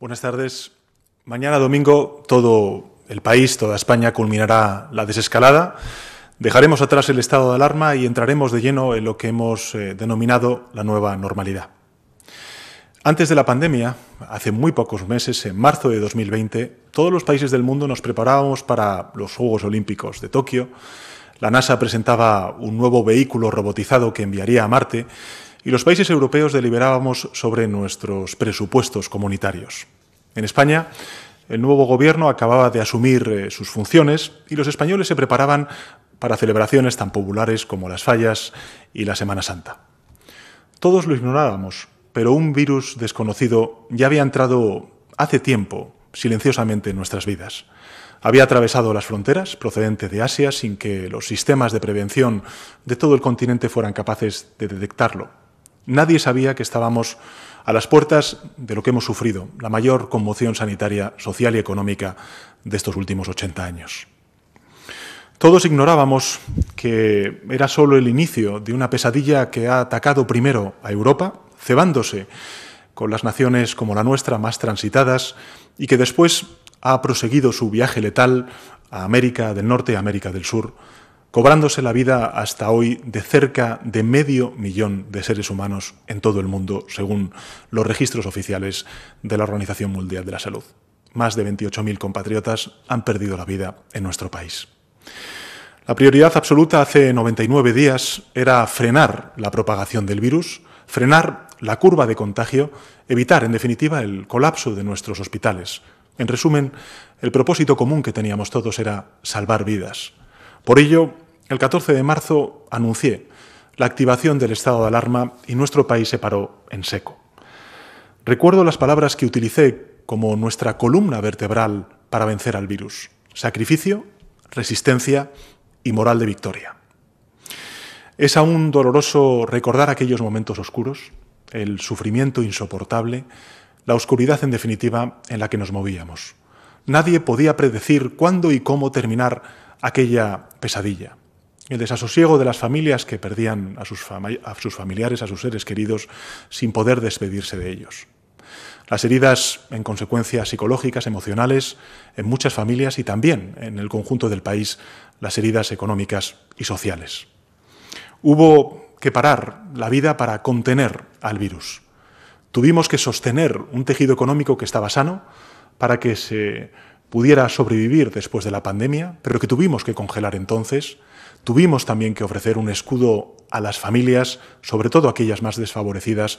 Buenas tardes. Mañana domingo todo el país, toda España culminará la desescalada. Dejaremos atrás el estado de alarma y entraremos de lleno en lo que hemos eh, denominado la nueva normalidad. Antes de la pandemia, hace muy pocos meses, en marzo de 2020, todos los países del mundo nos preparábamos para los Juegos Olímpicos de Tokio. La NASA presentaba un nuevo vehículo robotizado que enviaría a Marte y los países europeos deliberábamos sobre nuestros presupuestos comunitarios. En España, el nuevo gobierno acababa de asumir eh, sus funciones y los españoles se preparaban para celebraciones tan populares como las fallas y la Semana Santa. Todos lo ignorábamos, pero un virus desconocido ya había entrado hace tiempo silenciosamente en nuestras vidas. Había atravesado las fronteras procedente de Asia sin que los sistemas de prevención de todo el continente fueran capaces de detectarlo. Nadie sabía que estábamos a las puertas de lo que hemos sufrido, la mayor conmoción sanitaria, social y económica de estos últimos 80 años. Todos ignorábamos que era solo el inicio de una pesadilla que ha atacado primero a Europa, cebándose con las naciones como la nuestra más transitadas y que después ha proseguido su viaje letal a América del Norte y América del Sur, cobrándose la vida hasta hoy de cerca de medio millón de seres humanos en todo el mundo, según los registros oficiales de la Organización Mundial de la Salud. Más de 28.000 compatriotas han perdido la vida en nuestro país. La prioridad absoluta hace 99 días era frenar la propagación del virus, frenar la curva de contagio, evitar, en definitiva, el colapso de nuestros hospitales. En resumen, el propósito común que teníamos todos era salvar vidas, por ello, el 14 de marzo anuncié la activación del estado de alarma y nuestro país se paró en seco. Recuerdo las palabras que utilicé como nuestra columna vertebral para vencer al virus. Sacrificio, resistencia y moral de victoria. Es aún doloroso recordar aquellos momentos oscuros, el sufrimiento insoportable, la oscuridad en definitiva en la que nos movíamos. Nadie podía predecir cuándo y cómo terminar aquella pesadilla. El desasosiego de las familias que perdían a sus, familiares, a sus seres queridos, sin poder despedirse de ellos. Las heridas en consecuencias psicológicas, emocionales, en muchas familias y también en el conjunto del país, las heridas económicas y sociales. Hubo que parar la vida para contener al virus. Tuvimos que sostener un tejido económico que estaba sano, para que se pudiera sobrevivir después de la pandemia, pero que tuvimos que congelar entonces. Tuvimos también que ofrecer un escudo a las familias, sobre todo aquellas más desfavorecidas,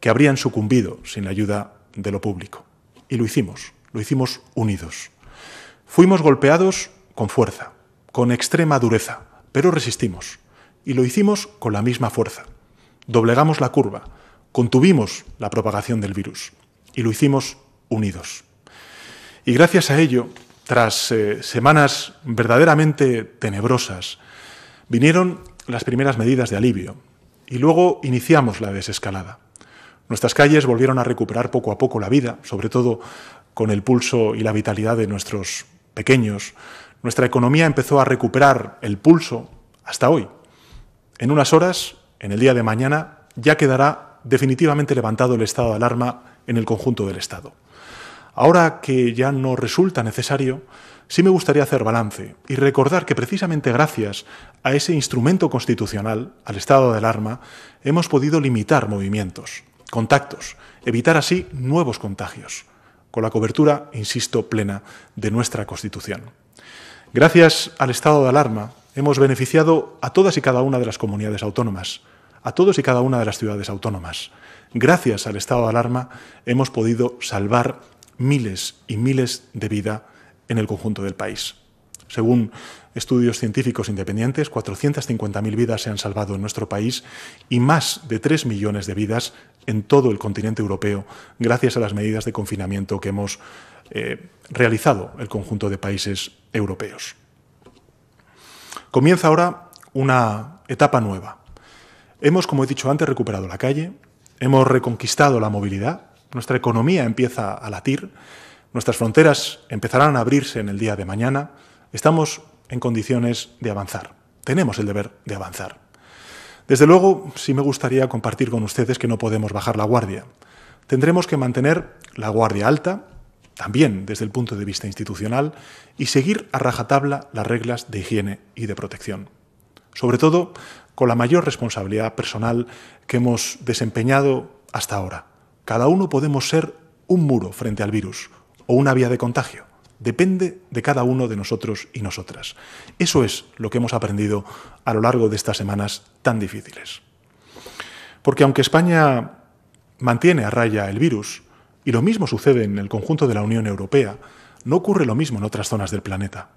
que habrían sucumbido sin la ayuda de lo público. Y lo hicimos, lo hicimos unidos. Fuimos golpeados con fuerza, con extrema dureza, pero resistimos. Y lo hicimos con la misma fuerza. Doblegamos la curva, contuvimos la propagación del virus y lo hicimos unidos. Y gracias a ello, tras eh, semanas verdaderamente tenebrosas, vinieron las primeras medidas de alivio y luego iniciamos la desescalada. Nuestras calles volvieron a recuperar poco a poco la vida, sobre todo con el pulso y la vitalidad de nuestros pequeños. Nuestra economía empezó a recuperar el pulso hasta hoy. En unas horas, en el día de mañana, ya quedará definitivamente levantado el estado de alarma en el conjunto del Estado. Ahora que ya no resulta necesario, sí me gustaría hacer balance y recordar que precisamente gracias a ese instrumento constitucional, al estado de alarma, hemos podido limitar movimientos, contactos, evitar así nuevos contagios, con la cobertura, insisto, plena de nuestra Constitución. Gracias al estado de alarma hemos beneficiado a todas y cada una de las comunidades autónomas, a todos y cada una de las ciudades autónomas. Gracias al estado de alarma hemos podido salvar miles y miles de vida en el conjunto del país. Según estudios científicos independientes, 450.000 vidas se han salvado en nuestro país y más de 3 millones de vidas en todo el continente europeo gracias a las medidas de confinamiento que hemos eh, realizado el conjunto de países europeos. Comienza ahora una etapa nueva. Hemos, como he dicho antes, recuperado la calle, hemos reconquistado la movilidad, nuestra economía empieza a latir, nuestras fronteras empezarán a abrirse en el día de mañana, estamos en condiciones de avanzar. Tenemos el deber de avanzar. Desde luego, sí me gustaría compartir con ustedes que no podemos bajar la guardia. Tendremos que mantener la guardia alta, también desde el punto de vista institucional, y seguir a rajatabla las reglas de higiene y de protección. Sobre todo, con la mayor responsabilidad personal que hemos desempeñado hasta ahora. Cada uno podemos ser un muro frente al virus o una vía de contagio. Depende de cada uno de nosotros y nosotras. Eso es lo que hemos aprendido a lo largo de estas semanas tan difíciles. Porque aunque España mantiene a raya el virus, y lo mismo sucede en el conjunto de la Unión Europea, no ocurre lo mismo en otras zonas del planeta.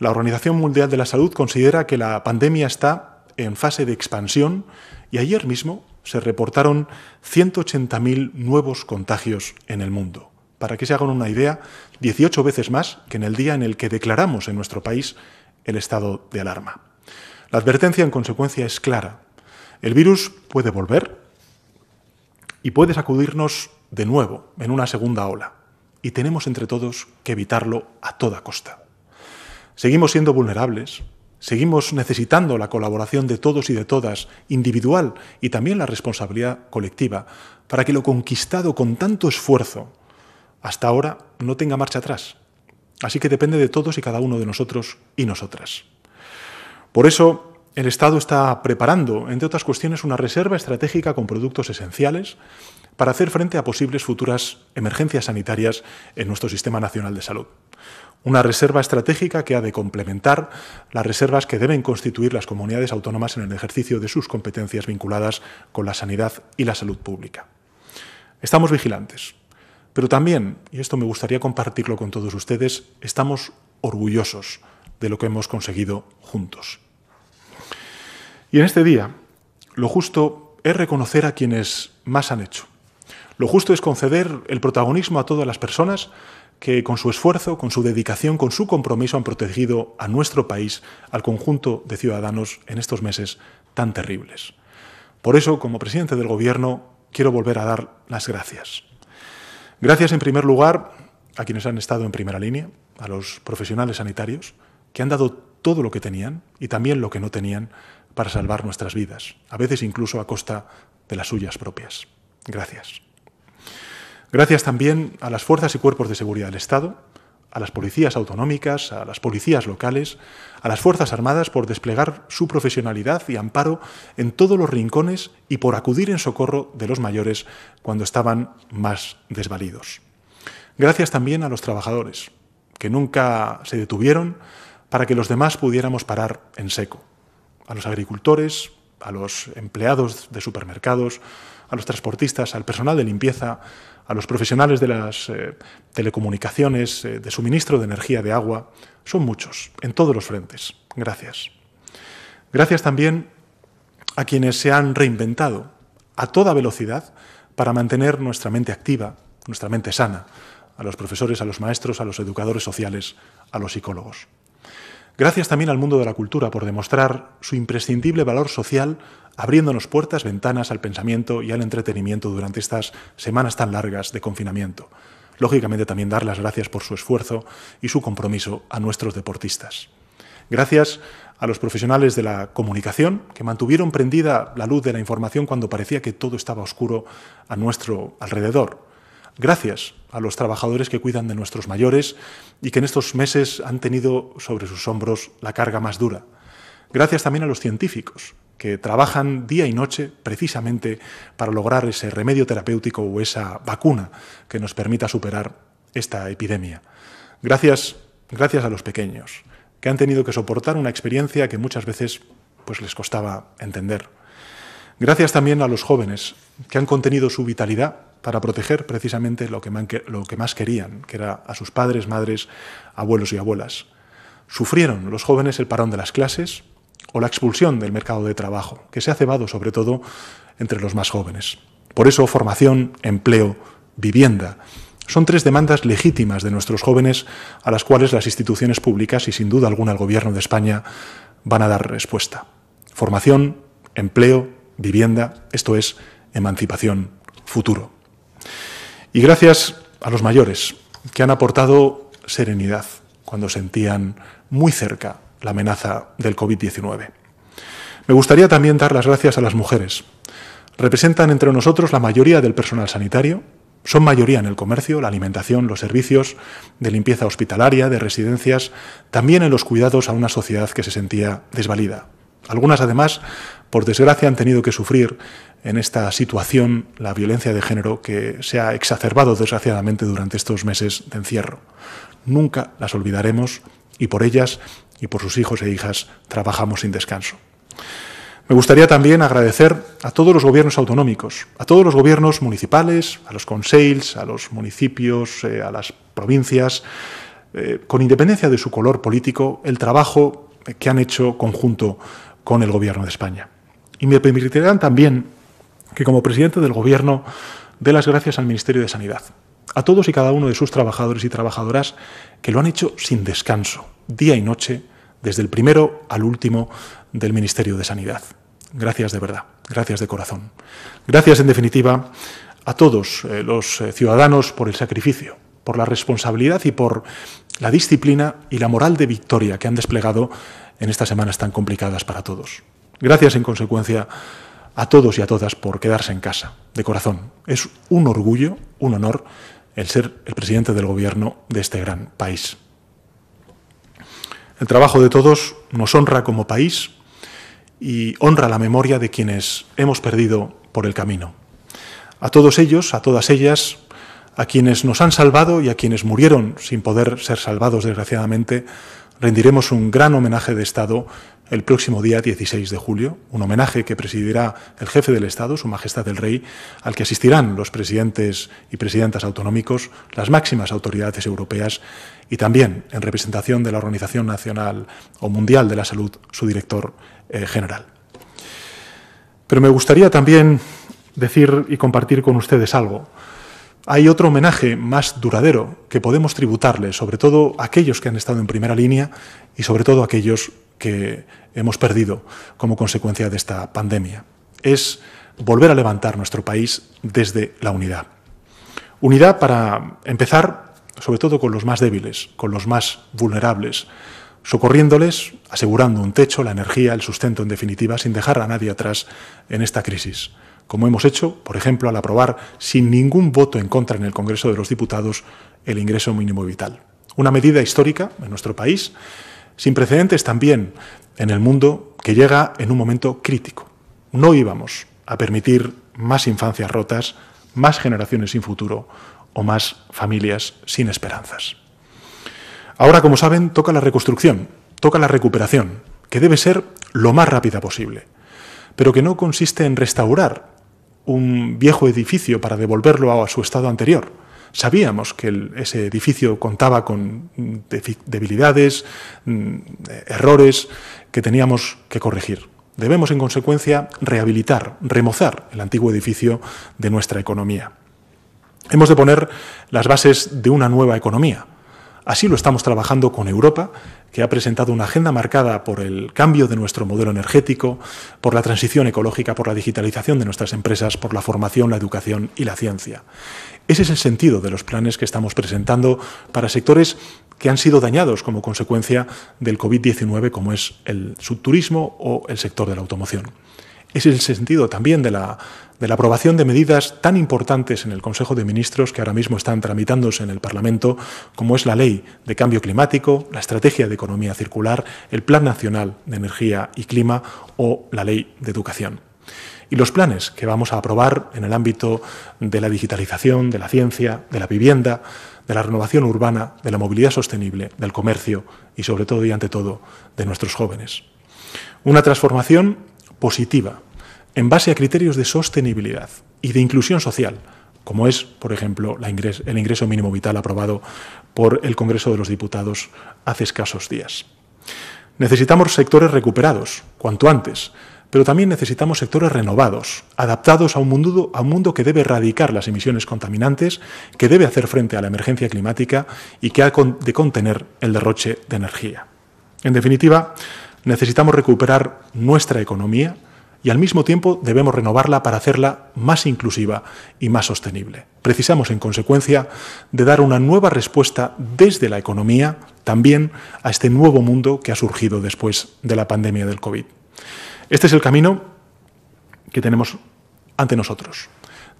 La Organización Mundial de la Salud considera que la pandemia está en fase de expansión y ayer mismo se reportaron 180.000 nuevos contagios en el mundo. Para que se hagan una idea, 18 veces más que en el día en el que declaramos en nuestro país el estado de alarma. La advertencia, en consecuencia, es clara. El virus puede volver y puede sacudirnos de nuevo en una segunda ola. Y tenemos entre todos que evitarlo a toda costa. Seguimos siendo vulnerables, Seguimos necesitando la colaboración de todos y de todas, individual y también la responsabilidad colectiva, para que lo conquistado con tanto esfuerzo hasta ahora no tenga marcha atrás. Así que depende de todos y cada uno de nosotros y nosotras. Por eso, el Estado está preparando, entre otras cuestiones, una reserva estratégica con productos esenciales para hacer frente a posibles futuras emergencias sanitarias en nuestro sistema nacional de salud una reserva estratégica que ha de complementar las reservas que deben constituir las comunidades autónomas en el ejercicio de sus competencias vinculadas con la sanidad y la salud pública. Estamos vigilantes, pero también, y esto me gustaría compartirlo con todos ustedes, estamos orgullosos de lo que hemos conseguido juntos. Y en este día, lo justo es reconocer a quienes más han hecho. Lo justo es conceder el protagonismo a todas las personas que con su esfuerzo, con su dedicación, con su compromiso han protegido a nuestro país, al conjunto de ciudadanos en estos meses tan terribles. Por eso, como presidente del Gobierno, quiero volver a dar las gracias. Gracias, en primer lugar, a quienes han estado en primera línea, a los profesionales sanitarios, que han dado todo lo que tenían y también lo que no tenían para salvar nuestras vidas, a veces incluso a costa de las suyas propias. Gracias. Gracias también a las fuerzas y cuerpos de seguridad del Estado, a las policías autonómicas, a las policías locales, a las Fuerzas Armadas por desplegar su profesionalidad y amparo en todos los rincones y por acudir en socorro de los mayores cuando estaban más desvalidos. Gracias también a los trabajadores, que nunca se detuvieron para que los demás pudiéramos parar en seco, a los agricultores, a los empleados de supermercados, a los transportistas, al personal de limpieza, a los profesionales de las eh, telecomunicaciones, eh, de suministro de energía, de agua. Son muchos, en todos los frentes. Gracias. Gracias también a quienes se han reinventado a toda velocidad para mantener nuestra mente activa, nuestra mente sana, a los profesores, a los maestros, a los educadores sociales, a los psicólogos. Gracias también al mundo de la cultura por demostrar su imprescindible valor social, abriéndonos puertas, ventanas al pensamiento y al entretenimiento durante estas semanas tan largas de confinamiento. Lógicamente también dar las gracias por su esfuerzo y su compromiso a nuestros deportistas. Gracias a los profesionales de la comunicación que mantuvieron prendida la luz de la información cuando parecía que todo estaba oscuro a nuestro alrededor gracias a los trabajadores que cuidan de nuestros mayores y que en estos meses han tenido sobre sus hombros la carga más dura. Gracias también a los científicos, que trabajan día y noche precisamente para lograr ese remedio terapéutico o esa vacuna que nos permita superar esta epidemia. Gracias, gracias a los pequeños, que han tenido que soportar una experiencia que muchas veces pues, les costaba entender. Gracias también a los jóvenes, que han contenido su vitalidad para proteger precisamente lo que, más querían, que era a sus padres, madres, abuelos y abuelas. Sufrieron los jóvenes el parón de las clases o la expulsión del mercado de trabajo, que se ha cebado sobre todo entre los más jóvenes. Por eso, formación, empleo, vivienda, son tres demandas legítimas de nuestros jóvenes a las cuales las instituciones públicas y sin duda alguna el Gobierno de España van a dar respuesta. Formación, empleo, vivienda, esto es, emancipación, futuro. Y gracias a los mayores, que han aportado serenidad cuando sentían muy cerca la amenaza del COVID-19. Me gustaría también dar las gracias a las mujeres. Representan entre nosotros la mayoría del personal sanitario, son mayoría en el comercio, la alimentación, los servicios de limpieza hospitalaria, de residencias, también en los cuidados a una sociedad que se sentía desvalida, algunas, además, por desgracia, han tenido que sufrir en esta situación la violencia de género que se ha exacerbado, desgraciadamente, durante estos meses de encierro. Nunca las olvidaremos y por ellas y por sus hijos e hijas trabajamos sin descanso. Me gustaría también agradecer a todos los gobiernos autonómicos, a todos los gobiernos municipales, a los conseils, a los municipios, eh, a las provincias, eh, con independencia de su color político, el trabajo que han hecho conjunto con el gobierno de España. Y me permitirán también que como presidente del gobierno dé las gracias al Ministerio de Sanidad, a todos y cada uno de sus trabajadores y trabajadoras que lo han hecho sin descanso, día y noche, desde el primero al último del Ministerio de Sanidad. Gracias de verdad, gracias de corazón. Gracias, en definitiva, a todos eh, los eh, ciudadanos por el sacrificio, por la responsabilidad y por la disciplina y la moral de victoria que han desplegado en estas semanas tan complicadas para todos. Gracias, en consecuencia, a todos y a todas por quedarse en casa, de corazón. Es un orgullo, un honor, el ser el presidente del gobierno de este gran país. El trabajo de todos nos honra como país y honra la memoria de quienes hemos perdido por el camino. A todos ellos, a todas ellas, a quienes nos han salvado y a quienes murieron sin poder ser salvados, desgraciadamente, rendiremos un gran homenaje de Estado el próximo día 16 de julio, un homenaje que presidirá el jefe del Estado, Su Majestad el Rey, al que asistirán los presidentes y presidentas autonómicos, las máximas autoridades europeas y también, en representación de la Organización Nacional o Mundial de la Salud, su director eh, general. Pero me gustaría también decir y compartir con ustedes algo hay otro homenaje más duradero que podemos tributarle, sobre todo a aquellos que han estado en primera línea y sobre todo a aquellos que hemos perdido como consecuencia de esta pandemia. Es volver a levantar nuestro país desde la unidad. Unidad para empezar, sobre todo con los más débiles, con los más vulnerables, socorriéndoles, asegurando un techo, la energía, el sustento, en definitiva, sin dejar a nadie atrás en esta crisis como hemos hecho, por ejemplo, al aprobar sin ningún voto en contra en el Congreso de los Diputados el ingreso mínimo vital. Una medida histórica en nuestro país, sin precedentes también en el mundo, que llega en un momento crítico. No íbamos a permitir más infancias rotas, más generaciones sin futuro o más familias sin esperanzas. Ahora, como saben, toca la reconstrucción, toca la recuperación, que debe ser lo más rápida posible, pero que no consiste en restaurar un viejo edificio para devolverlo a su estado anterior. Sabíamos que ese edificio contaba con mm, debilidades, mm, errores que teníamos que corregir. Debemos, en consecuencia, rehabilitar, remozar el antiguo edificio de nuestra economía. Hemos de poner las bases de una nueva economía, Así lo estamos trabajando con Europa, que ha presentado una agenda marcada por el cambio de nuestro modelo energético, por la transición ecológica, por la digitalización de nuestras empresas, por la formación, la educación y la ciencia. Ese es el sentido de los planes que estamos presentando para sectores que han sido dañados como consecuencia del COVID-19, como es el subturismo o el sector de la automoción. Ese es el sentido también de la de la aprobación de medidas tan importantes en el Consejo de Ministros que ahora mismo están tramitándose en el Parlamento, como es la Ley de Cambio Climático, la Estrategia de Economía Circular, el Plan Nacional de Energía y Clima o la Ley de Educación y los planes que vamos a aprobar en el ámbito de la digitalización, de la ciencia, de la vivienda, de la renovación urbana, de la movilidad sostenible, del comercio y, sobre todo y ante todo, de nuestros jóvenes. Una transformación positiva en base a criterios de sostenibilidad y de inclusión social, como es, por ejemplo, el ingreso mínimo vital aprobado por el Congreso de los Diputados hace escasos días. Necesitamos sectores recuperados, cuanto antes, pero también necesitamos sectores renovados, adaptados a un, a un mundo que debe erradicar las emisiones contaminantes, que debe hacer frente a la emergencia climática y que ha de contener el derroche de energía. En definitiva, necesitamos recuperar nuestra economía, y al mismo tiempo debemos renovarla para hacerla más inclusiva y más sostenible. Precisamos, en consecuencia, de dar una nueva respuesta desde la economía también a este nuevo mundo que ha surgido después de la pandemia del COVID. Este es el camino que tenemos ante nosotros.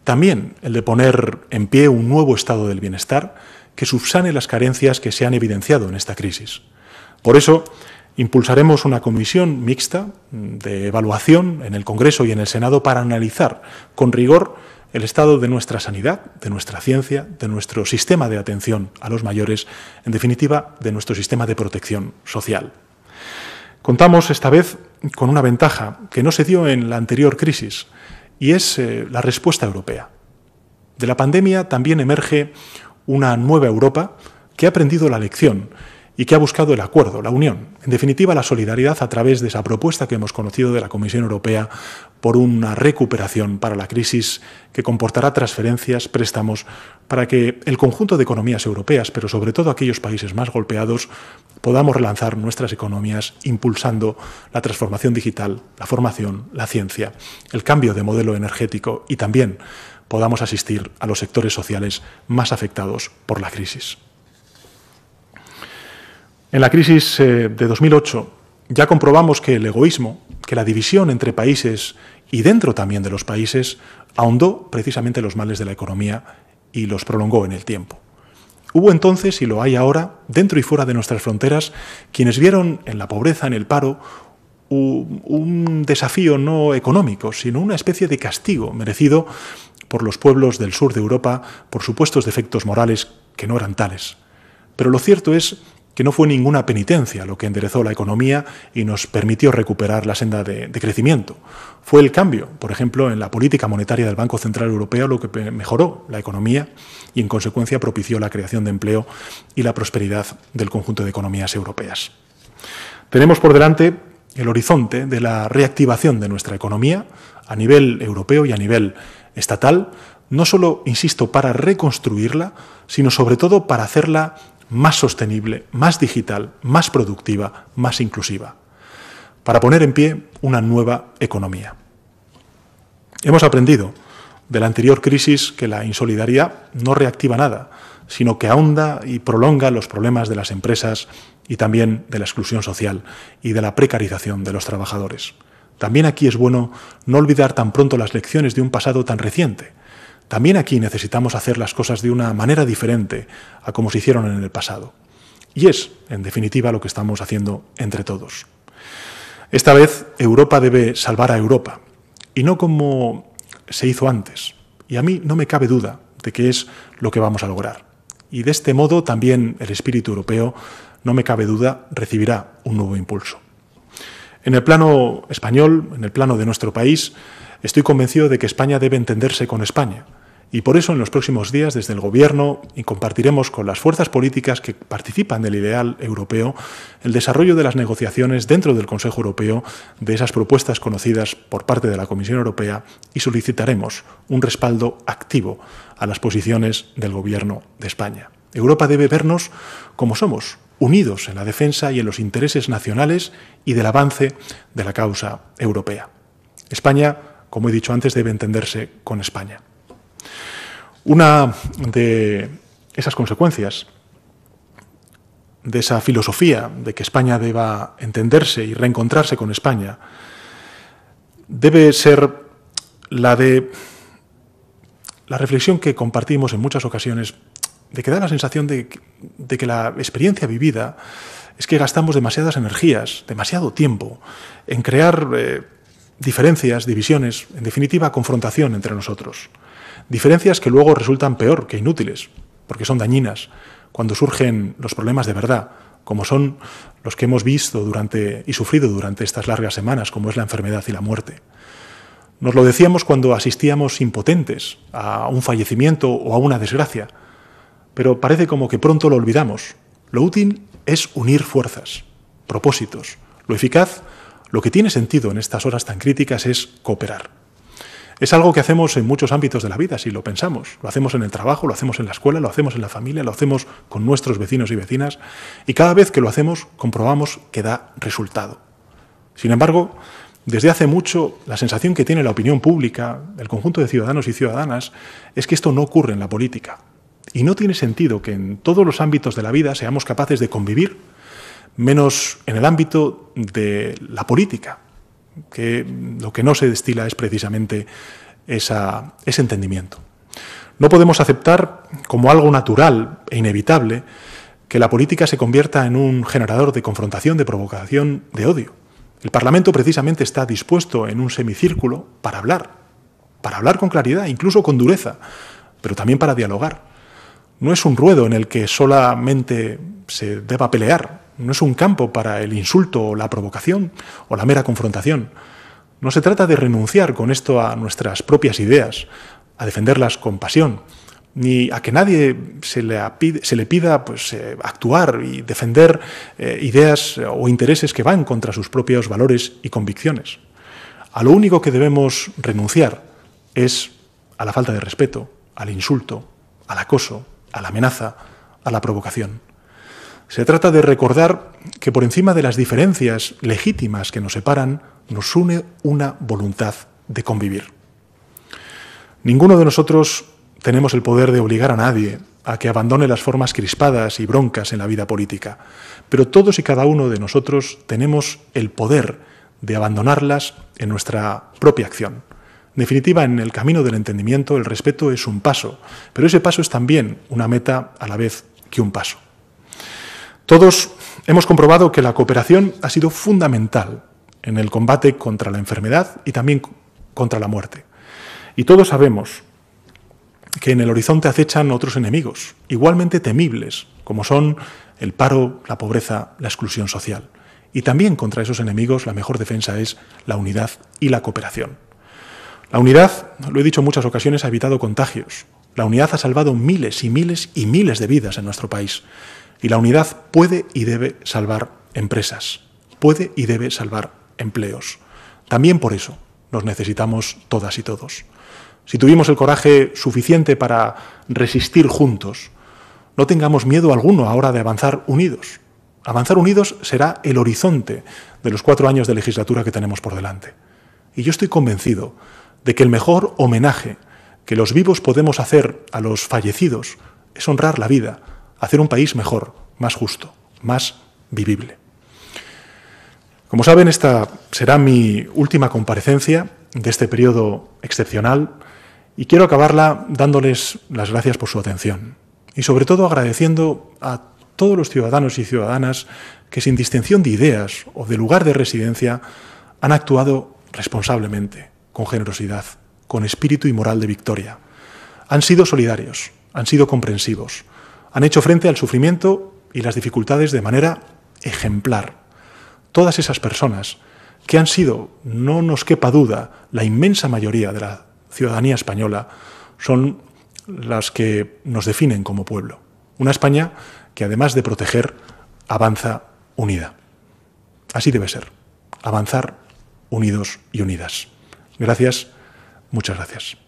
También el de poner en pie un nuevo estado del bienestar que subsane las carencias que se han evidenciado en esta crisis. Por eso, Impulsaremos una comisión mixta mm, de evaluación en el Congreso y en el Senado para analizar con rigor el estado de nuestra sanidad, de nuestra ciencia, de nuestro sistema de atención a los mayores, en definitiva, de nuestro sistema de protección social. Contamos esta vez con una ventaja que no se dio en la anterior crisis y es eh, la respuesta europea. De la pandemia también emerge una nueva Europa que ha aprendido la lección y que ha buscado el acuerdo, la unión, en definitiva la solidaridad a través de esa propuesta que hemos conocido de la Comisión Europea por una recuperación para la crisis que comportará transferencias, préstamos, para que el conjunto de economías europeas, pero sobre todo aquellos países más golpeados, podamos relanzar nuestras economías impulsando la transformación digital, la formación, la ciencia, el cambio de modelo energético y también podamos asistir a los sectores sociales más afectados por la crisis. En la crisis eh, de 2008 ya comprobamos que el egoísmo, que la división entre países y dentro también de los países, ahondó precisamente los males de la economía y los prolongó en el tiempo. Hubo entonces, y lo hay ahora, dentro y fuera de nuestras fronteras, quienes vieron en la pobreza, en el paro, un desafío no económico, sino una especie de castigo merecido por los pueblos del sur de Europa por supuestos defectos morales que no eran tales. Pero lo cierto es que no fue ninguna penitencia lo que enderezó la economía y nos permitió recuperar la senda de, crecimiento. Fue el cambio, por ejemplo, en la política monetaria del Banco Central Europeo lo que mejoró la economía y, en consecuencia, propició la creación de empleo y la prosperidad del conjunto de economías europeas. Tenemos por delante el horizonte de la reactivación de nuestra economía a nivel europeo y a nivel estatal, no solo, insisto, para reconstruirla, sino sobre todo para hacerla más sostenible, más digital, más productiva, más inclusiva, para poner en pie una nueva economía. Hemos aprendido de la anterior crisis que la insolidaridad no reactiva nada, sino que ahonda y prolonga los problemas de las empresas y también de la exclusión social y de la precarización de los trabajadores. También aquí es bueno no olvidar tan pronto las lecciones de un pasado tan reciente, también aquí necesitamos hacer las cosas de una manera diferente a como se hicieron en el pasado. Y es, en definitiva, lo que estamos haciendo entre todos. Esta vez Europa debe salvar a Europa, y no como se hizo antes. Y a mí no me cabe duda de que es lo que vamos a lograr. Y de este modo también el espíritu europeo, no me cabe duda, recibirá un nuevo impulso. En el plano español, en el plano de nuestro país, estoy convencido de que España debe entenderse con España, y por eso en los próximos días desde el Gobierno y compartiremos con las fuerzas políticas que participan del ideal europeo el desarrollo de las negociaciones dentro del Consejo Europeo de esas propuestas conocidas por parte de la Comisión Europea y solicitaremos un respaldo activo a las posiciones del Gobierno de España. Europa debe vernos como somos, unidos en la defensa y en los intereses nacionales y del avance de la causa europea. España, como he dicho antes, debe entenderse con España. Una de esas consecuencias de esa filosofía de que España deba entenderse y reencontrarse con España debe ser la de la reflexión que compartimos en muchas ocasiones de que da la sensación de, que la experiencia vivida es que gastamos demasiadas energías, demasiado tiempo en crear eh, diferencias, divisiones, en definitiva confrontación entre nosotros. Diferencias que luego resultan peor que inútiles, porque son dañinas cuando surgen los problemas de verdad, como son los que hemos visto durante y sufrido durante estas largas semanas, como es la enfermedad y la muerte. Nos lo decíamos cuando asistíamos impotentes a un fallecimiento o a una desgracia, pero parece como que pronto lo olvidamos. Lo útil es unir fuerzas, propósitos. Lo eficaz, lo que tiene sentido en estas horas tan críticas es cooperar. Es algo que hacemos en muchos ámbitos de la vida, si lo pensamos. Lo hacemos en el trabajo, lo hacemos en la escuela, lo hacemos en la familia, lo hacemos con nuestros vecinos y vecinas, y cada vez que lo hacemos comprobamos que da resultado. Sin embargo, desde hace mucho la sensación que tiene la opinión pública, el conjunto de ciudadanos y ciudadanas, es que esto no ocurre en la política. Y no tiene sentido que en todos los ámbitos de la vida seamos capaces de convivir, menos en el ámbito de la política, que lo que no se destila es precisamente ese entendimiento. No podemos aceptar como algo natural e inevitable que la política se convierta en un generador de confrontación, de provocación, de odio. El Parlamento precisamente está dispuesto en un semicírculo para hablar, para hablar con claridad, incluso con dureza, pero también para dialogar. No es un ruedo en el que solamente se deba pelear, no es un campo para el insulto o la provocación o la mera confrontación. No se trata de renunciar con esto a nuestras propias ideas, a defenderlas con pasión, ni a que nadie se le, pida pues, eh, actuar y defender eh, ideas o intereses que van contra sus propios valores y convicciones. A lo único que debemos renunciar es a la falta de respeto, al insulto, al acoso, a la amenaza, a la provocación. Se trata de recordar que por encima de las diferencias legítimas que nos separan, nos une una voluntad de convivir. Ninguno de nosotros tenemos el poder de obligar a nadie a que abandone las formas crispadas y broncas en la vida política, pero todos y cada uno de nosotros tenemos el poder de abandonarlas en nuestra propia acción. En definitiva, en el camino del entendimiento, el respeto es un paso, pero ese paso es también una meta a la vez que un paso. Todos hemos comprobado que la cooperación ha sido fundamental en el combate contra la enfermedad y también contra la muerte. Y todos sabemos que en el horizonte acechan otros enemigos, igualmente temibles, como son el paro, la pobreza, la exclusión social. Y también contra esos enemigos la mejor defensa es la unidad y la cooperación. La unidad, lo he dicho en muchas ocasiones, ha evitado contagios. La unidad ha salvado miles y miles y miles de vidas en nuestro país. Y la unidad puede y debe salvar empresas, puede y debe salvar empleos. También por eso nos necesitamos todas y todos. Si tuvimos el coraje suficiente para resistir juntos, no tengamos miedo alguno ahora de avanzar unidos. Avanzar unidos será el horizonte de los cuatro años de legislatura que tenemos por delante. Y yo estoy convencido de que el mejor homenaje que los vivos podemos hacer a los fallecidos es honrar la vida, hacer un país mejor, más justo, más vivible. Como saben, esta será mi última comparecencia de este periodo excepcional y quiero acabarla dándoles las gracias por su atención y sobre todo agradeciendo a todos los ciudadanos y ciudadanas que sin distinción de ideas o de lugar de residencia han actuado responsablemente, con generosidad, con espíritu y moral de victoria. Han sido solidarios, han sido comprensivos, han hecho frente al sufrimiento y las dificultades de manera ejemplar. Todas esas personas que han sido, no nos quepa duda, la inmensa mayoría de la ciudadanía española, son las que nos definen como pueblo. Una España que, además de proteger, avanza unida. Así debe ser. Avanzar unidos y unidas. Gracias, muchas gracias.